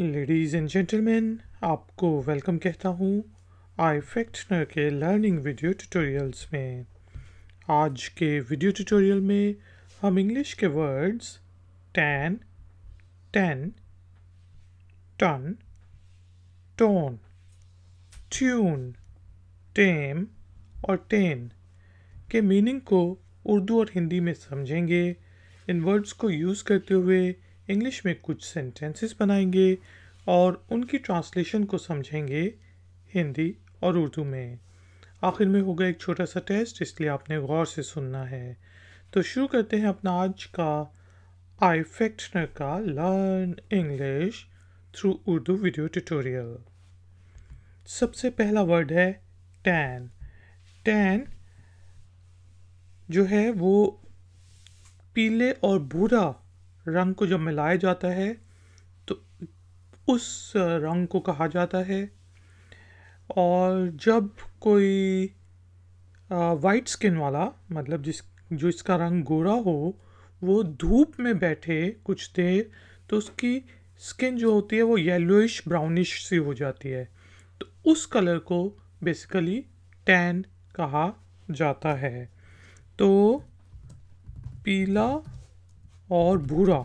ladies and gentleman आपको welcome कहता हूँ आई फैक्टनर के लर्निंग वीडियो ट्यूटोरियल्स में आज के वीडियो ट्यूटोरियल में हम इंग्लिश के words tan ten ton tone tune tame और टेन के मीनिंग को उर्दू और हिंदी में समझेंगे इन वर्ड्स को यूज़ करते हुए इंग्लिश में कुछ सेंटेंसेस बनाएंगे और उनकी ट्रांसलेशन को समझेंगे हिंदी और उर्दू में आखिर में होगा एक छोटा सा टेस्ट इसलिए आपने गौर से सुनना है तो शुरू करते हैं अपना आज का आई फैक्टनर का learn English through Urdu video tutorial सबसे पहला वर्ड है टैन टैन जो है वो पीले और भूरा रंग को जब मिलाया जाता है तो उस रंग को कहा जाता है और जब कोई वाइट स्किन वाला मतलब जिस जो इसका रंग गोरा हो वो धूप में बैठे कुछ देर तो उसकी स्किन जो होती है वो येलोइश ब्राउनिश सी हो जाती है तो उस कलर को बेसिकली टैन कहा जाता है तो पीला और भूरा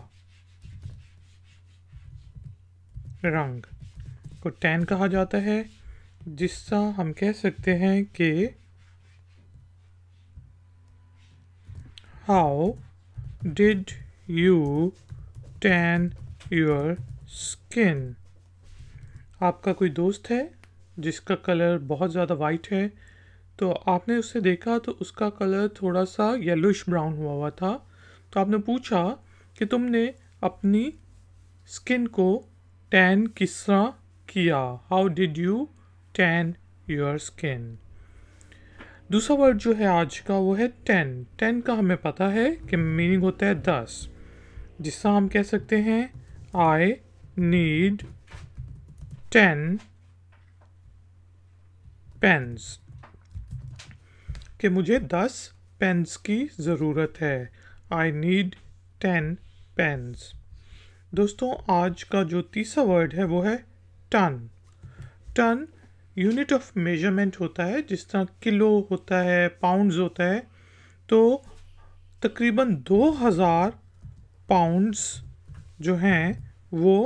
रंग को टैन कहा जाता है जिसका हम कह सकते हैं कि how did you tan your skin आपका कोई दोस्त है जिसका कलर बहुत ज़्यादा वाइट है तो आपने उसे देखा तो उसका कलर थोड़ा सा येलोइश ब्राउन हुआ हुआ था तो आपने पूछा कि तुमने अपनी स्किन को टैन किस तरह किया how did you tan your skin दूसरा वर्ड जो है आज का वो है टेन टेन का हमें पता है कि मीनिंग होता है दस जिसका हम कह सकते हैं आई नीड टेन पेन्स कि मुझे दस पेन्स की ज़रूरत है आई नीड टेन पेन्स दोस्तों आज का जो तीसरा वर्ड है वो है ton ton unit of measurement होता है जिस तरह किलो होता है पाउंड्स होता है तो तकरीबन दो हज़ार पाउंड्स जो हैं वो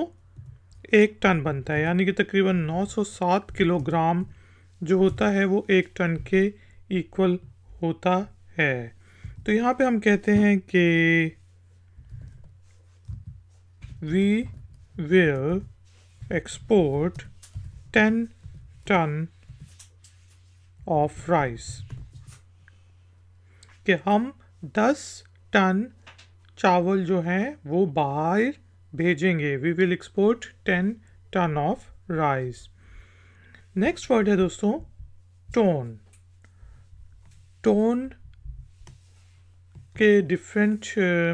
एक टन बनता है यानी कि तकरीबन 907 किलोग्राम जो होता है वो एक टन के इक्वल होता है तो यहाँ पे हम कहते हैं कि we will export ten ton of rice कि हम दस टन चावल जो हैं वो बाहर भेजेंगे we will export ten ton of rice next word है दोस्तों टोन टोन के डिफरेंट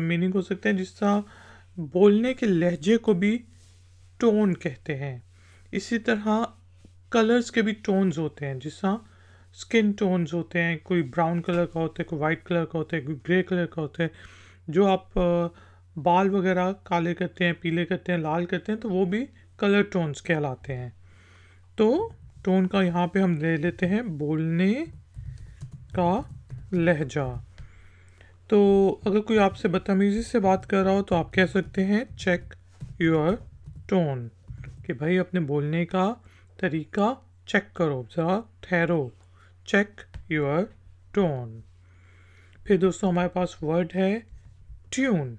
मीनिंग uh, हो सकते हैं जिस तरह बोलने के लहजे को भी टोन कहते हैं इसी तरह कलर्स के भी टोन्स होते हैं जिस तरह स्किन टोन्स होते हैं कोई ब्राउन कलर का होता है कोई वाइट कलर का होता है कोई ग्रे कलर का होता है जो आप uh, बाल वगैरह काले करते हैं पीले करते हैं लाल करते हैं तो वो भी कलर टोन्स कहलाते हैं तो टोन का यहाँ पे हम ले लेते हैं बोलने का लहजा तो अगर कोई आपसे बदतमीज़ी से बात कर रहा हो तो आप कह सकते हैं चेक योर टोन कि भाई अपने बोलने का तरीका चेक करो ज़रा ठहरो चेक योर टोन फिर दोस्तों हमारे पास वर्ड है ट्यून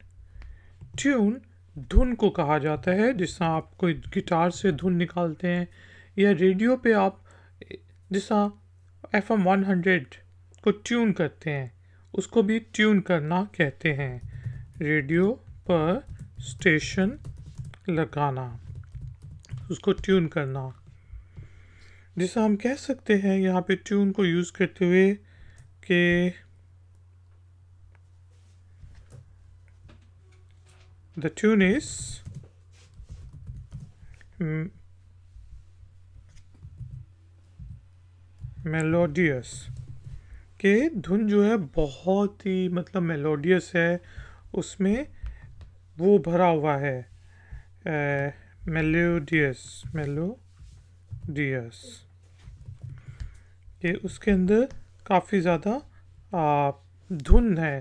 ट्यून धुन को कहा जाता है जिस तरह आप कोई गिटार से धुन निकालते हैं या रेडियो पे आप जिस तरह एफ एम वन हंड्रेड को ट्यून करते हैं उसको भी ट्यून करना कहते हैं रेडियो पर स्टेशन लगाना उसको ट्यून करना जैसा हम कह सकते हैं यहाँ पे ट्यून को यूज़ करते हुए कि द ट्यून इज़ मेलोडियस कि धुन जो है बहुत ही मतलब मेलोडियस है उसमें वो भरा हुआ है मेलोडियस मेलोडियस ये उसके अंदर काफ़ी ज़्यादा धुन है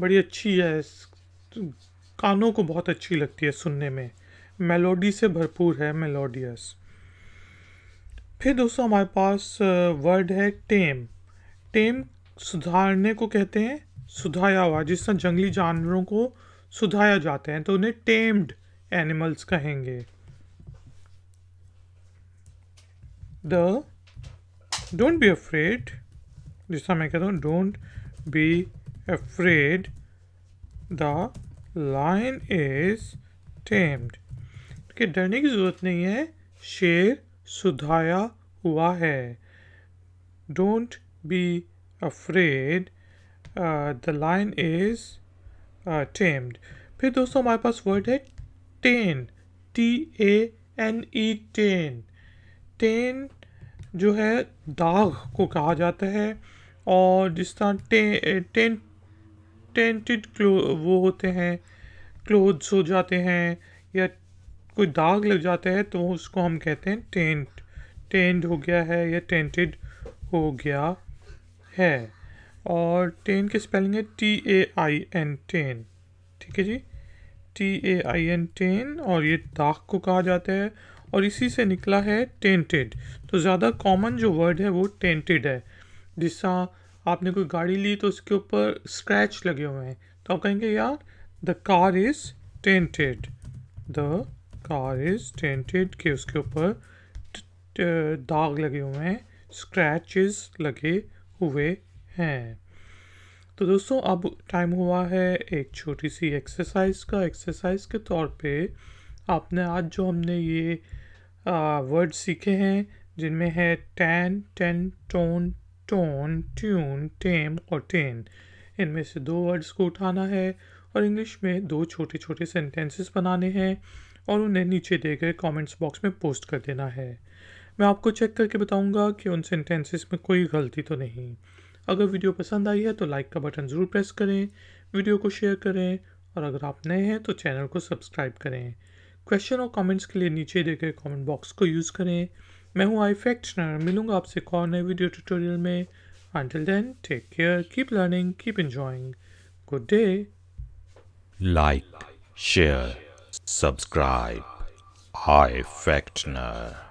बड़ी अच्छी है कानों को बहुत अच्छी लगती है सुनने में मेलोडी से भरपूर है मेलोडियस फिर दोस्तों हमारे पास वर्ड है टेम टेम सुधारने को कहते हैं सुधाया हुआ जिस तरह जंगली जानवरों को सुधाया जाता है तो उन्हें टेम्ड एनिमल्स कहेंगे द डोंट बी अफ्रेड तरह मैं कहता हूँ don't be afraid the lion is tamed है डरने की ज़रूरत नहीं है शेर सुधाया हुआ है don't be afraid uh, the lion is uh, tamed फिर दोस्तों हमारे पास वर्ड है taint T A N E taint taint जो है दाग को कहा जाता है और जिस तरह टें टेन टेंटेड क्लो वो होते हैं क्लोथ्स हो जाते हैं या कोई दाग लग जाता है तो उसको हम कहते हैं टेंट टेंड हो गया है या टेंटेड हो गया है और टेन की स्पेलिंग है T A I N taint ठीक है जी T A I N taint और ये दाग को कहा जाता है और इसी से निकला है टेंटेड तो ज़्यादा कॉमन जो वर्ड है वो टेंटेड है जिस आपने कोई गाड़ी ली तो उसके ऊपर स्क्रैच लगे हुए हैं तो आप कहेंगे यार the car is tainted the car is tainted के उसके ऊपर दाग लगे हुए हैं स्क्रैचेस लगे हुए हैं तो दोस्तों अब टाइम हुआ है एक छोटी सी एक्सरसाइज का एक्सरसाइज के तौर पे आपने आज जो हमने ये वर्ड सीखे हैं जिनमें है tan ten tone tone tune tame और टेन इनमें से दो वर्ड्स को उठाना है और इंग्लिश में दो छोटे छोटे सेंटेंसेस बनाने हैं और उन्हें नीचे देकर गए कमेंट्स बॉक्स में पोस्ट कर देना है मैं आपको चेक करके बताऊंगा कि उन सेंटेंसेस में कोई गलती तो नहीं अगर वीडियो पसंद आई है तो लाइक का बटन ज़रूर प्रेस करें वीडियो को शेयर करें और अगर आप नए हैं तो चैनल को सब्सक्राइब करें क्वेश्चन और कमेंट्स के लिए नीचे दे गए कॉमेंट बॉक्स को यूज़ करें मैं हूँ आई फैक्टनर मिलूंगा आपसे एक और नए वीडियो ट्यूटोरियल में Until then take care keep learning keep enjoying good day like share subscribe आई फैक्टनर